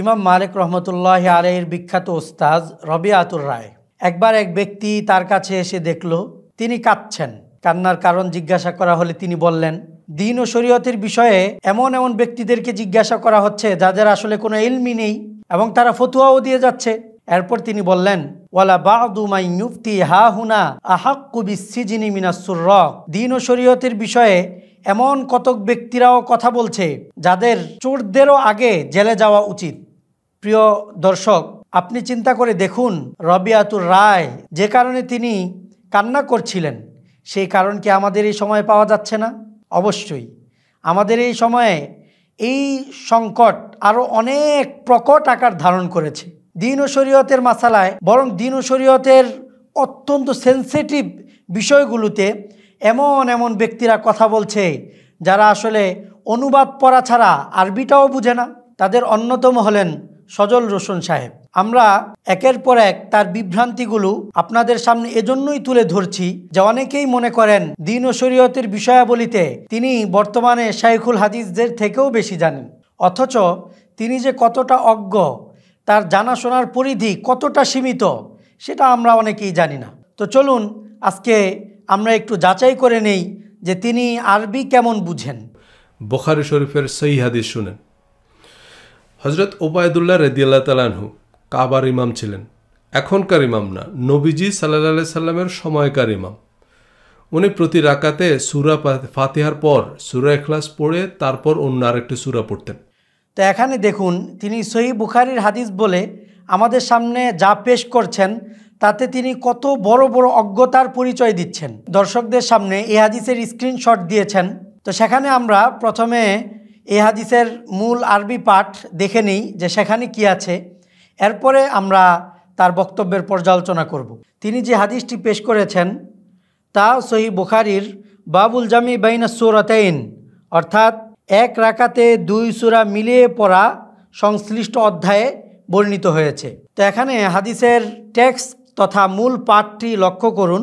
ইমাম মালিক রহমতুল্লাহ আলাইয়ের বিখ্যাত ওস্তাজ রবি আতুর রায় একবার এক ব্যক্তি তার কাছে এসে দেখল তিনি কাঁদছেন কান্নার কারণ জিজ্ঞাসা করা হলে তিনি বললেন দিন ও শরীয়তের বিষয়ে এমন এমন ব্যক্তিদেরকে জিজ্ঞাসা করা হচ্ছে যাদের আসলে কোনো এলমি নেই এবং তারা ফতুয়াও দিয়ে যাচ্ছে এরপর তিনি বললেন ওয়ালা বাউমাই নুফতি হা হুনা আহাক্কু বিসিজিনি মিনাসুর দিন ও শরীয়তের বিষয়ে এমন কতক ব্যক্তিরাও কথা বলছে যাদের চোরদেরও আগে জেলে যাওয়া উচিত প্রিয় দর্শক আপনি চিন্তা করে দেখুন আতুর রায় যে কারণে তিনি কান্না করছিলেন সেই কারণ কি আমাদের এই সময়ে পাওয়া যাচ্ছে না অবশ্যই আমাদের এই সময়ে এই সংকট আরও অনেক প্রকট আকার ধারণ করেছে দিন ও শরীয়তের মাসালায় বরং দিন ও শরীয়তের অত্যন্ত সেন্সিটিভ বিষয়গুলোতে এমন এমন ব্যক্তিরা কথা বলছে যারা আসলে অনুবাদ পড়া ছাড়া আরবিটাও বুঝে না তাদের অন্যতম হলেন সজল রোশন সাহেব আমরা একের পর এক তার বিভ্রান্তিগুলো আপনাদের সামনে এজন্যই তুলে ধরছি যে অনেকেই মনে করেন দিন ও শরীয়তের বিষয়াবলিতে তিনি বর্তমানে শাইখুল হাদিসদের থেকেও বেশি জানেন অথচ তিনি যে কতটা অজ্ঞ তার জানাশোনার পরিধি কতটা সীমিত সেটা আমরা অনেকেই জানি না তো চলুন আজকে আমরা একটু যাচাই করে নেই যে তিনি আরবি কেমন বুঝেন বোখারি শরীফের সহি হাদিস শুনেন হজরত ওবায়দুল্লাহ রেদিয়াল্লা তালানহু কাবার ইমাম ছিলেন এখনকার ইমাম না নবীজি সাল্লাহ সাল্লামের সময়কার ইমাম উনি প্রতি রাকাতে সুরা ফাতিহার পর সুরা এখলাস পড়ে তারপর অন্য আরেকটি সুরা পড়তেন তো এখানে দেখুন তিনি সহি বুখারির হাদিস বলে আমাদের সামনে যা পেশ করছেন তাতে তিনি কত বড় বড় অজ্ঞতার পরিচয় দিচ্ছেন দর্শকদের সামনে এ হাদিসের স্ক্রিনশট দিয়েছেন তো সেখানে আমরা প্রথমে এ হাদিসের মূল আরবি পাঠ দেখে নেই যে সেখানে কি আছে এরপরে আমরা তার বক্তব্যের পর্যালোচনা করব। তিনি যে হাদিসটি পেশ করেছেন তা সহি বুখারির বাবুল জামি বাইনা সুরাতাইন অর্থাৎ এক রাকাতে দুই সুরা মিলিয়ে পড়া সংশ্লিষ্ট অধ্যায়ে বর্ণিত হয়েছে তো এখানে হাদিসের টেক্স তথা মূল পাঠটি লক্ষ্য করুন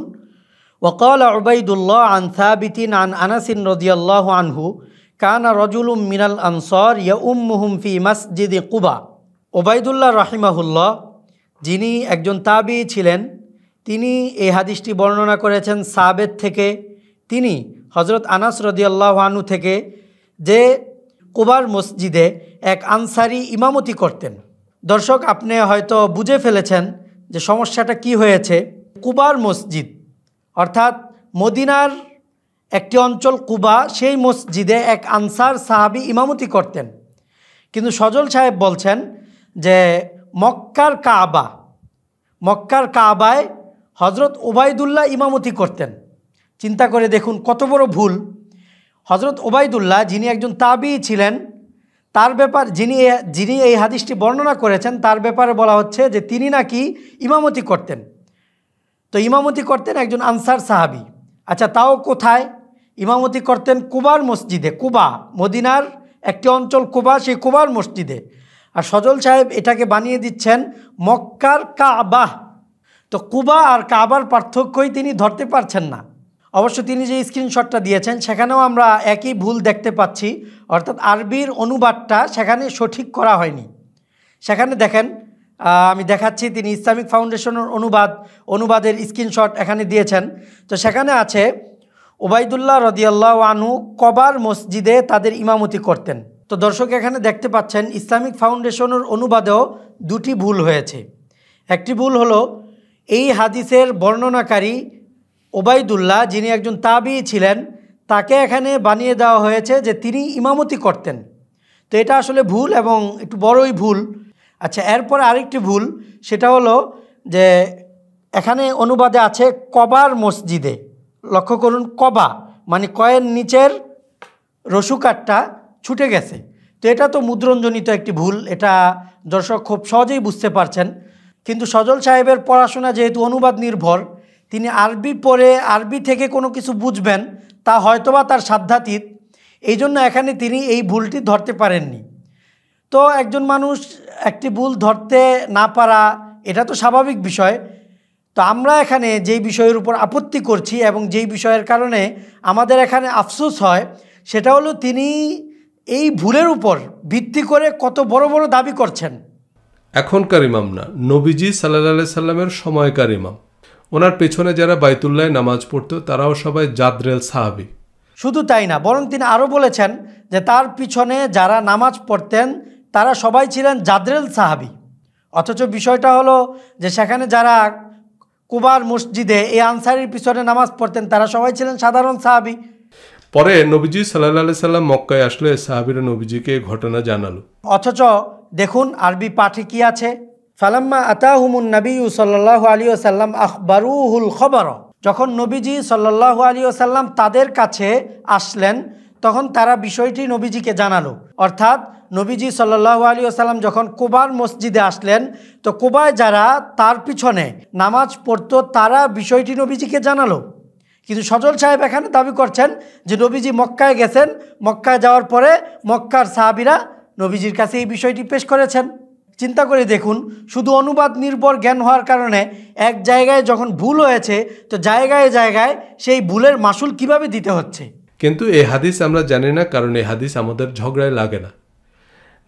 ওকল ওবাইদুল্লাহ আনসাবিতিন আন আনাসিন রদিয়াল্লাহ আনহু কানা রজুলুম মিনাল আনসর ইয়া উম মুহুমফি মাসজিদে কুবা ওবায়দুল্লাহ রাহিমাহুল্লাহ যিনি একজন তাবি ছিলেন তিনি এই হাদিসটি বর্ণনা করেছেন সাবেদ থেকে তিনি হজরত আনাস রদিয়াল্লাহানু থেকে যে কুবার মসজিদে এক আনসারি ইমামতি করতেন দর্শক আপনি হয়তো বুঝে ফেলেছেন যে সমস্যাটা কি হয়েছে কুবার মসজিদ অর্থাৎ মদিনার একটি অঞ্চল কুবা সেই মসজিদে এক আনসার সাহাবি ইমামতি করতেন কিন্তু সজল সাহেব বলছেন যে মক্কার কাবা মক্কার কাবায় হজরত ওবায়দুল্লাহ ইমামতি করতেন চিন্তা করে দেখুন কত বড় ভুল হজরত ওবায়দুল্লাহ যিনি একজন তাবি ছিলেন তার ব্যাপার যিনি যিনি এই হাদিসটি বর্ণনা করেছেন তার ব্যাপারে বলা হচ্ছে যে তিনি নাকি ইমামতি করতেন তো ইমামতি করতেন একজন আনসার সাহাবি আচ্ছা তাও কোথায় ইমামতি করতেন কুবার মসজিদে কুবা মদিনার একটি অঞ্চল কুবা সেই কুবার মসজিদে আর সজল সাহেব এটাকে বানিয়ে দিচ্ছেন মক্কার কাবা তো কুবা আর কাবার পার্থক্যই তিনি ধরতে পারছেন না অবশ্য তিনি যে স্ক্রিনশটটা দিয়েছেন সেখানেও আমরা একই ভুল দেখতে পাচ্ছি অর্থাৎ আরবির অনুবাদটা সেখানে সঠিক করা হয়নি সেখানে দেখেন আমি দেখাচ্ছি তিনি ইসলামিক ফাউন্ডেশনের অনুবাদ অনুবাদের স্ক্রিনশট এখানে দিয়েছেন তো সেখানে আছে ওবায়দুল্লাহ রদিয়াল্লাহ আনু কবার মসজিদে তাদের ইমামতি করতেন তো দর্শক এখানে দেখতে পাচ্ছেন ইসলামিক ফাউন্ডেশনের অনুবাদেও দুটি ভুল হয়েছে একটি ভুল হলো এই হাদিসের বর্ণনাকারী ওবায়দুল্লাহ যিনি একজন তাবি ছিলেন তাকে এখানে বানিয়ে দেওয়া হয়েছে যে তিনি ইমামতি করতেন তো এটা আসলে ভুল এবং একটু বড়ই ভুল আচ্ছা এরপর আরেকটি ভুল সেটা হলো যে এখানে অনুবাদে আছে কবার মসজিদে লক্ষ্য করুন কবা মানে কয়ের নিচের রসুকাটটা ছুটে গেছে তো এটা তো মুদ্রণজনিত একটি ভুল এটা দর্শক খুব সহজেই বুঝতে পারছেন কিন্তু সজল সাহেবের পড়াশোনা যেহেতু অনুবাদ নির্ভর তিনি আরবি পড়ে আরবি থেকে কোনো কিছু বুঝবেন তা হয়তোবা তার সাধ্যাতীত এই জন্য এখানে তিনি এই ভুলটি ধরতে পারেননি তো একজন মানুষ একটি ভুল ধরতে না পারা এটা তো স্বাভাবিক বিষয় তো আমরা এখানে যেই বিষয়ের উপর আপত্তি করছি এবং যেই বিষয়ের কারণে আমাদের এখানে আফসোস হয় সেটা হলো তিনি এই ভুলের উপর ভিত্তি করে কত বড় বড় দাবি করছেন এখনকার ইমাম না নবীজি সাল্লাহ সাল্লামের সময়কার ইমাম ওনার পেছনে যারা বাইতুল্লায় নামাজ পড়তো তারাও সবাই জাদরেল সাহাবি শুধু তাই না বরং তিনি আরও বলেছেন যে তার পিছনে যারা নামাজ পড়তেন তারা সবাই ছিলেন জাদরেল সাহাবি অথচ বিষয়টা হলো যে সেখানে যারা কুমার মসজিদে এই আনসারির পিছনে নামাজ পড়তেন তারা সবাই ছিলেন সাধারণ সাহাবি পরে নবীজি সাল্লাহ সাল্লাম মক্কায় আসলে সাহাবির নবীজিকে ঘটনা জানালো অথচ দেখুন আরবি পাঠে কি আছে ফালাম্মা আতাহুমুন নবী সাল্লাহ আলী সাল্লাম আখবরুহুল খবর যখন নবীজি সাল্লাহ আলী সাল্লাম তাদের কাছে আসলেন তখন তারা বিষয়টি নবীজিকে জানালো অর্থাৎ নবীজি সাল্লাহ আলী আসালাম যখন কুবার মসজিদে আসলেন তো কুবায় যারা তার পিছনে নামাজ পড়তো তারা বিষয়টি নবীজিকে জানালো কিন্তু সজল সাহেব এখানে দাবি করছেন যে নবীজি মক্কায় গেছেন মক্কায় যাওয়ার পরে মক্কার সাহাবিরা নবীজির কাছে এই বিষয়টি পেশ করেছেন চিন্তা করে দেখুন শুধু অনুবাদ নির্ভর জ্ঞান হওয়ার কারণে এক জায়গায় যখন ভুল হয়েছে তো জায়গায় জায়গায় সেই ভুলের মাসুল কিভাবে দিতে হচ্ছে কিন্তু এই হাদিস আমরা জানি না কারণ এই হাদিস আমাদের ঝগড়ায় লাগে না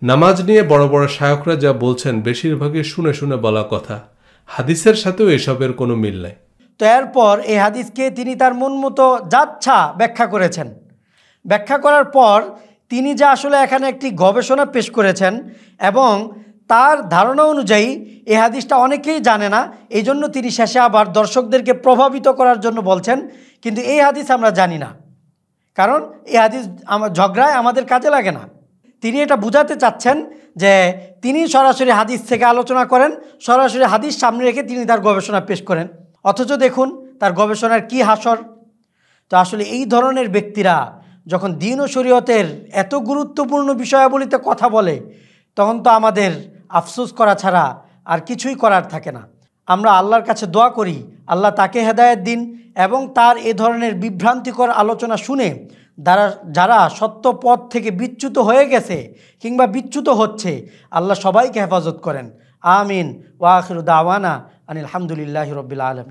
নামাজ নিয়ে বড় বড় শায়করা যা বলছেন বেশিরভাগই শুনে শুনে বলা কথা হাদিসের সাথেও এসবের কোনো মিল নাই তো এরপর এই হাদিসকে তিনি তার মন মতো যাচ্ছা ব্যাখ্যা করেছেন ব্যাখ্যা করার পর তিনি যা আসলে এখানে একটি গবেষণা পেশ করেছেন এবং তার ধারণা অনুযায়ী এ হাদিসটা অনেকেই জানে না এই জন্য তিনি শেষে আবার দর্শকদেরকে প্রভাবিত করার জন্য বলছেন কিন্তু এই হাদিস আমরা জানি না কারণ এই হাদিস ঝগড়ায় আমাদের কাজে লাগে না তিনি এটা বুঝাতে চাচ্ছেন যে তিনি সরাসরি হাদিস থেকে আলোচনা করেন সরাসরি হাদিস সামনে রেখে তিনি তার গবেষণা পেশ করেন অথচ দেখুন তার গবেষণার কি হাসর তো আসলে এই ধরনের ব্যক্তিরা যখন দিন ও শরীয়তের এত গুরুত্বপূর্ণ বিষয়াবলিতে কথা বলে তখন তো আমাদের আফসোস করা ছাড়া আর কিছুই করার থাকে না আমরা আল্লাহর কাছে দোয়া করি আল্লাহ তাকে হেদায়ত দিন এবং তার এ ধরনের বিভ্রান্তিকর আলোচনা শুনে যারা যারা সত্য পথ থেকে বিচ্যুত হয়ে গেছে কিংবা বিচ্যুত হচ্ছে আল্লাহ সবাইকে হেফাজত করেন আমিন ওয়াখির দাওয়ানা আনিল হামদুলিল্লাহ রবিল আলমী